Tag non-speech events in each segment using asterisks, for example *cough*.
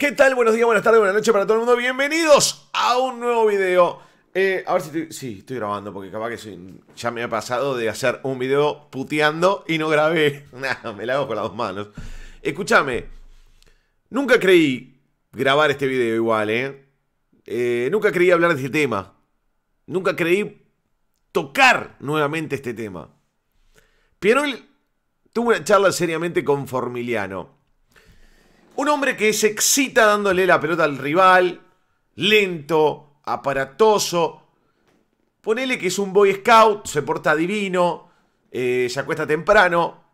¿Qué tal? Buenos días, buenas tardes, buenas noches para todo el mundo. Bienvenidos a un nuevo video. Eh, a ver si estoy, sí, estoy grabando, porque capaz que ya me ha pasado de hacer un video puteando y no grabé. *laughs* Nah, me la hago con las dos manos. Escúchame, nunca creí grabar este video igual, ¿eh? ¿eh? Nunca creí hablar de este tema. Nunca creí tocar nuevamente este tema. Pero tuvo una charla seriamente con Formiliano. Un hombre que se excita dándole la pelota al rival, lento, aparatoso. Ponele que es un boy scout, se porta divino, eh, se acuesta temprano,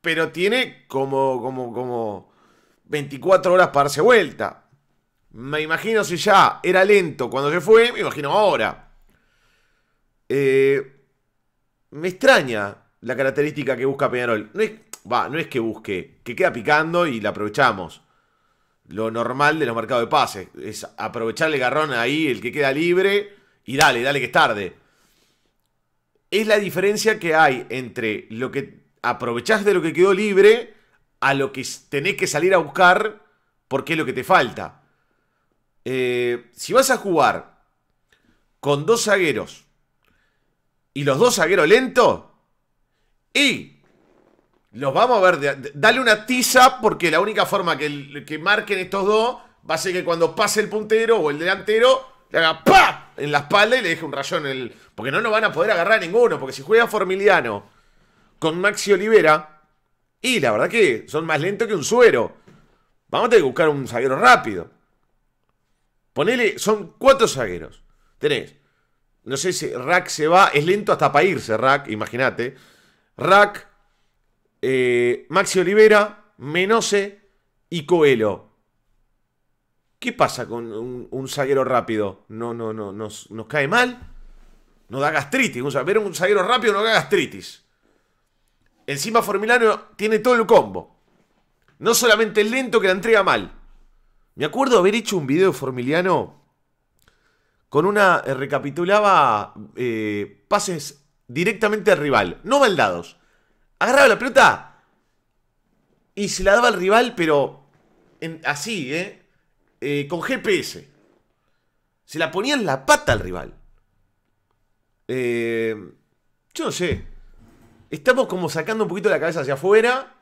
pero tiene como, como, como 24 horas para darse vuelta. Me imagino si ya era lento cuando se fue, me imagino ahora. Eh, me extraña la característica que busca Peñarol. No es, va, no es que busque, que queda picando y la aprovechamos. Lo normal de los mercados de pases es aprovechar el garrón ahí, el que queda libre, y dale, dale que es tarde. Es la diferencia que hay entre lo que aprovechás de lo que quedó libre a lo que tenés que salir a buscar porque es lo que te falta. Eh, si vas a jugar con dos zagueros y los dos zagueros lentos, y los vamos a ver. dale una tiza porque la única forma que, marquen estos dos va a ser que cuando pase el puntero o el delantero le haga ¡pa! en la espalda y le deje un rayón el. Porque no lo van a poder agarrar a ninguno. Porque si juega Formiliano con Maxi Olivera. Y la verdad que son más lentos que un suero. Vamos a tener que buscar un zaguero rápido. Ponele, son cuatro zagueros. Tenés. No sé si Rack se va. Es lento hasta para irse, Rack, imagínate. Rack, eh, Maxi Olivera, Menose y Coelho. ¿Qué pasa con un, zaguero rápido? No, no, no, nos, cae mal. Nos da gastritis. Un, ver un zaguero rápido no da gastritis. Encima Formiliano... tiene todo el combo. No solamente el lento que la entrega mal. Me acuerdo haber hecho un video de Formiliano con una. Eh, recapitulaba eh, pases directamente al rival, no maldados... Agarraba la pelota y se la daba al rival, pero así, ¿eh? eh con GPS. Se la ponía en la pata al rival. Eh, yo no sé. Estamos como sacando un poquito la cabeza hacia afuera.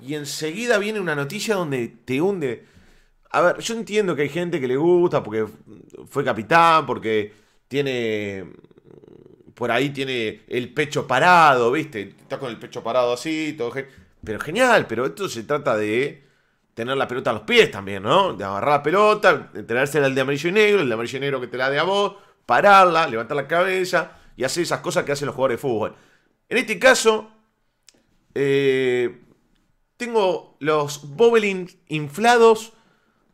Y enseguida viene una noticia donde te hunde. A ver, yo entiendo que hay gente que le gusta porque fue capitán, porque tiene por ahí tiene el pecho parado, ¿viste? Está con el pecho parado así, todo. Pero genial, pero esto se trata de tener la pelota a los pies también, ¿no? De agarrar la pelota, tenérsela el de amarillo y negro, el de amarillo y negro que te la dé a vos, pararla, levantar la cabeza y hacer esas cosas que hacen los jugadores de fútbol. En este caso, eh, tengo los bobelins inflados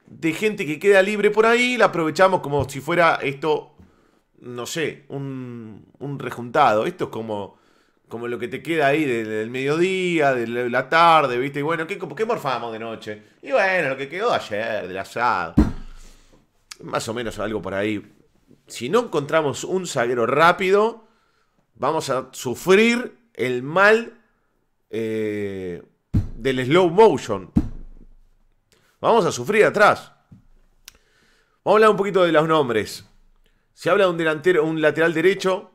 de gente que queda libre por ahí, la aprovechamos como si fuera esto no sé, un, un rejuntado. Esto es como, como lo que te queda ahí del, mediodía, de la tarde, ¿viste? Y bueno, ¿qué, ¿qué morfamos de noche? Y bueno, lo que quedó ayer, del asado. Más o menos algo por ahí. Si no encontramos un zaguero rápido, vamos a sufrir el mal eh, del slow motion. Vamos a sufrir atrás. Vamos a hablar un poquito de los nombres. Se habla de un delantero, un lateral derecho,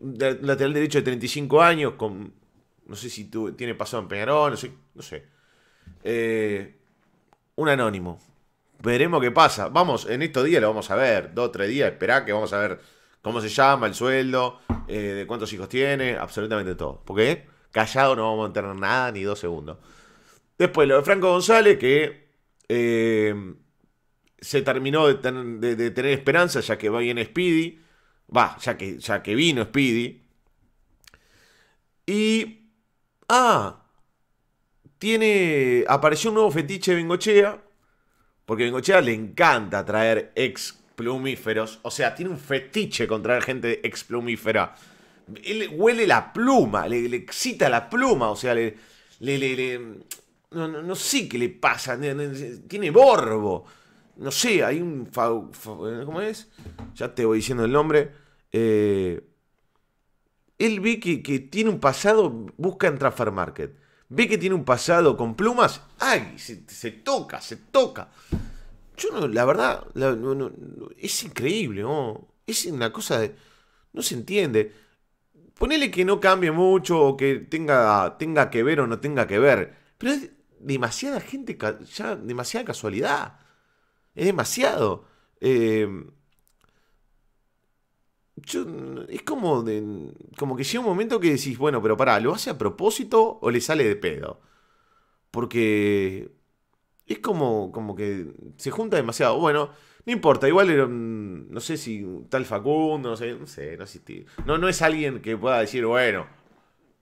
un lateral derecho de 35 años, con. No sé si tiene pasado en Peñarol, no sé. No sé. Eh, un anónimo. Veremos qué pasa. Vamos, en estos días lo vamos a ver. Dos, tres días, esperá que vamos a ver cómo se llama, el sueldo, eh, de cuántos hijos tiene, absolutamente todo. Porque ¿eh? callado no vamos a tener nada ni dos segundos. Después lo de Franco González, que se terminó de, tener esperanza ya que va bien Speedy, va, ya que, ya que vino Speedy. Y... Ah, tiene... Apareció un nuevo fetiche de Bengochea, porque a Bengochea le encanta traer ex plumíferos, o sea, tiene un fetiche contra la gente ex plumífera. Él huele la pluma, le, excita la pluma, o sea, le... le, no, no, sé qué le pasa, tiene borbo no sé, hay un... ¿Cómo es? Ya te voy diciendo el nombre. Eh, él ve que, tiene un pasado, busca en Transfer Market. Ve que tiene un pasado con plumas. ¡Ay! Se, toca, se toca. Yo no, la verdad, es increíble, ¿no? Es una cosa de... No se entiende. Ponele que no cambie mucho o que tenga, tenga que ver o no tenga que ver. Pero es demasiada gente, ya demasiada casualidad. Es demasiado. Eh, es como, como que llega un momento que decís, bueno, pero pará, ¿lo hace a propósito o le sale de pedo? Porque es como, como que se junta demasiado. Bueno, no importa, igual era eh, no sé si tal Facundo, no sé, no sé, no No, no es alguien que pueda decir, bueno,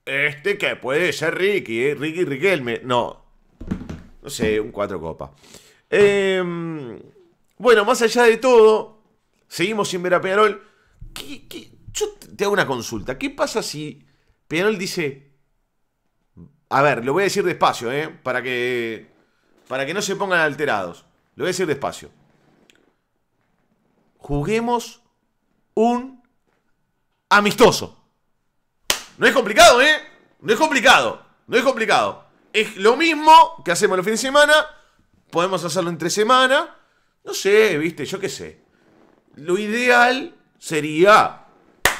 este que puede ser Ricky, eh, Ricky Riquelme. No, no sé, un cuatro copas. Em, bueno, más allá de todo, seguimos sin ver a Peñarol. Yo te hago una consulta. ¿Qué pasa si Peñarol dice... A ver, lo voy a decir despacio, ¿eh? Para que, para que no se pongan alterados. Lo voy a decir despacio. Juguemos un amistoso. No es complicado, ¿eh? No es complicado. No es complicado. Es lo mismo que hacemos los fines de semana podemos hacerlo entre semana. No sé, viste, yo qué sé. Lo ideal sería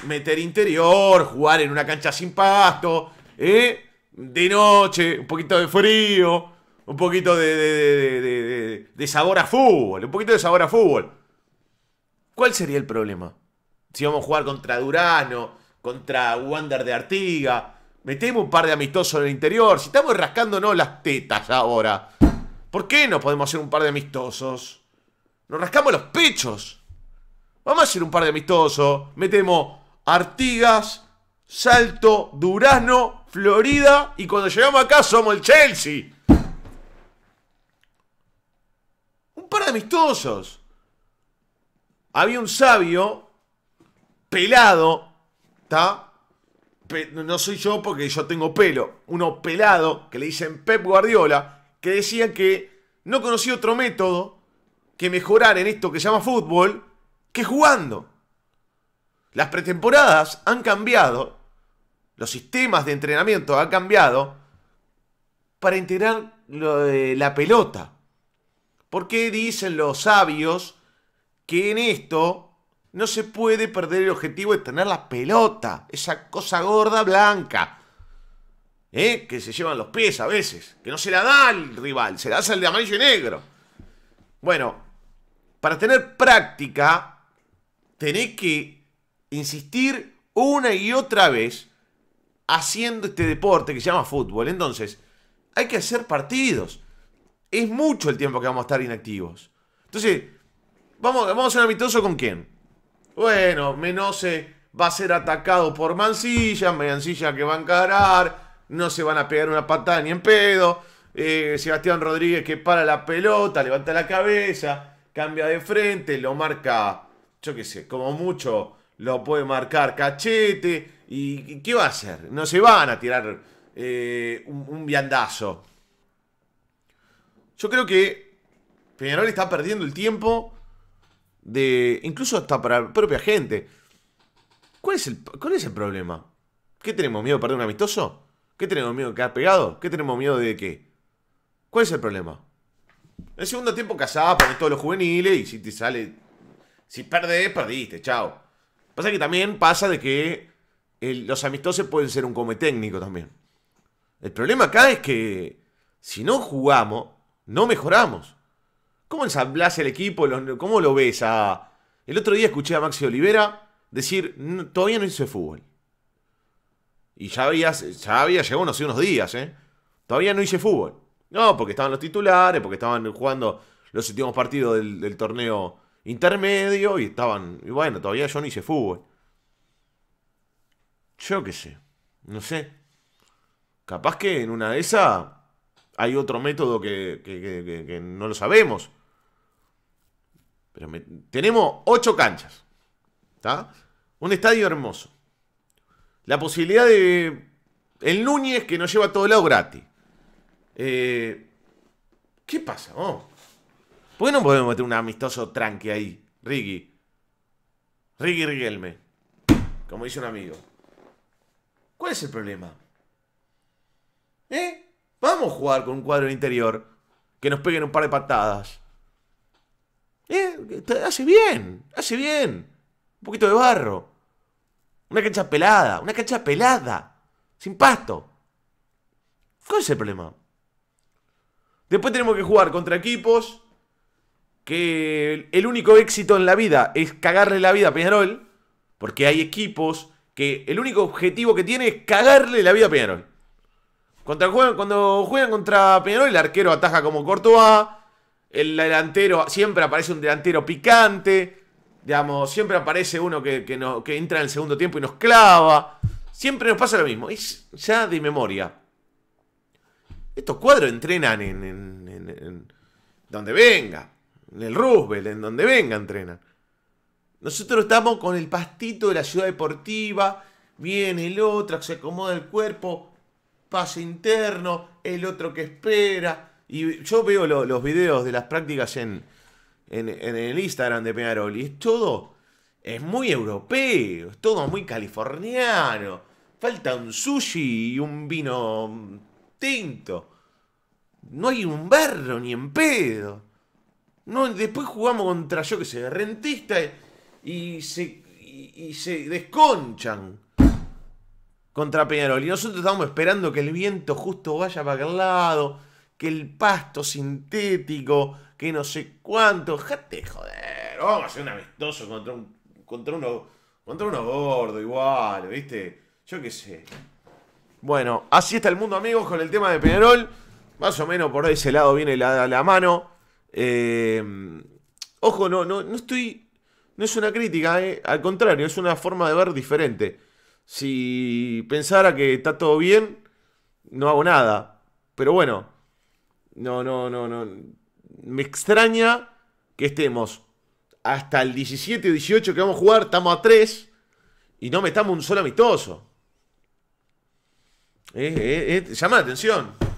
meter interior, jugar en una cancha sin pasto, ¿eh? de noche, un poquito de frío, un poquito de, sabor a fútbol, un poquito de sabor a fútbol. ¿Cuál sería el problema? Si vamos a jugar contra Durano, contra Wander de Artiga, metemos un par de amistosos en el interior, si estamos rascándonos las tetas ahora. ¿Por qué no podemos hacer un par de amistosos? Nos rascamos los pechos. Vamos a hacer un par de amistosos. Metemos Artigas, Salto, Durano, Florida y cuando llegamos acá somos el Chelsea. Un par de amistosos. Había un sabio pelado, ¿está? no soy yo porque yo tengo pelo. Uno pelado que le dicen Pep Guardiola que decían que no conocía otro método que mejorar en esto que se llama fútbol que jugando. Las pretemporadas han cambiado, los sistemas de entrenamiento han cambiado para integrar lo de la pelota. Porque dicen los sabios que en esto no se puede perder el objetivo de tener la pelota, esa cosa gorda blanca ¿Eh? que se llevan los pies a veces, que no se la da al rival, se la hace al de amarillo y negro. Bueno, para tener práctica, tenés que insistir una y otra vez haciendo este deporte que se llama fútbol. Entonces, hay que hacer partidos. Es mucho el tiempo que vamos a estar inactivos. Entonces, vamos, vamos a ser amistosos con quién. Bueno, Menose va a ser atacado por Mancilla, Mancilla que va a encarar, no se van a pegar una patada ni en pedo. Eh, Sebastián Rodríguez que para la pelota, levanta la cabeza, cambia de frente, lo marca, yo qué sé, como mucho lo puede marcar cachete. ¿Y qué va a hacer? No se van a tirar eh, un, viandazo. Yo creo que Peñarol está perdiendo el tiempo de. incluso hasta para la propia gente. ¿Cuál es el, cuál es el problema? ¿Qué tenemos? ¿Miedo de perder un amistoso? ¿Qué tenemos miedo? ¿Quedar pegado? ¿Qué tenemos miedo de qué? ¿Cuál es el problema? En el segundo tiempo casaba pones todos los juveniles y si te sale. Si perdés, perdiste, chao. Pasa que también pasa de que los amistosos pueden ser un come técnico también. El problema acá es que si no jugamos, no mejoramos. ¿Cómo ensamblás el equipo? ¿Cómo lo ves? El otro día escuché a Maxi Olivera decir, todavía no hice fútbol. Y ya había, ya había llegado unos, unos días, ¿eh? Todavía no hice fútbol. No, porque estaban los titulares, porque estaban jugando los últimos partidos del, torneo intermedio y estaban. Y bueno, todavía yo no hice fútbol. Yo qué sé. No sé. Capaz que en una de esas hay otro método que, no lo sabemos. Pero tenemos ocho canchas. ¿Está? Un estadio hermoso. La posibilidad de. El Núñez que nos lleva a todo lado gratis. Eh, ¿Qué pasa, vos? ¿Por qué no podemos meter un amistoso tranque ahí, Ricky? Ricky Riquelme. Como dice un amigo. ¿Cuál es el problema? ¿Eh? Vamos a jugar con un cuadro interior. Que nos peguen un par de patadas. ¿Eh? Hace bien, hace bien. Un poquito de barro. Una cancha pelada, una cancha pelada, sin pasto. ¿Cuál es el problema? Después tenemos que jugar contra equipos que el único éxito en la vida es cagarle la vida a Peñarol, porque hay equipos que el único objetivo que tiene es cagarle la vida a Peñarol. cuando juegan contra Peñarol, el arquero ataja como A. el delantero, siempre aparece un delantero picante, Digamos, siempre aparece uno que, entra en el segundo tiempo y nos clava. Siempre nos pasa lo mismo. Es ya de memoria. Estos cuadros entrenan en, donde venga. En el Roosevelt, en donde venga entrenan. Nosotros estamos con el pastito de la ciudad deportiva. Viene el otro, se acomoda el cuerpo. Pase interno. El otro que espera. Y yo veo los videos de las prácticas en, en, el Instagram de Peñaroli... es todo, es muy europeo, es todo muy californiano. Falta un sushi y un vino tinto. No hay un barro ni en pedo. No, después jugamos contra, yo que sé, rentista y se, y, se desconchan contra Peñaroli... nosotros estábamos esperando que el viento justo vaya para aquel lado que el pasto sintético, que no sé cuánto. Jate, joder, vamos a hacer un amistoso contra un, contra uno, contra uno gordo igual, ¿viste? Yo qué sé. Bueno, así está el mundo, amigos, con el tema de Peñarol. Más o menos por ese lado viene la, mano. Eh, ojo, no, no, no estoy. No es una crítica, eh. al contrario, es una forma de ver diferente. Si pensara que está todo bien, no hago nada. Pero bueno, no, no, no, no. Me extraña que estemos hasta el 17 o 18 que vamos a jugar, estamos a 3 y no metamos un solo amistoso. Eh, eh, eh, llama la atención.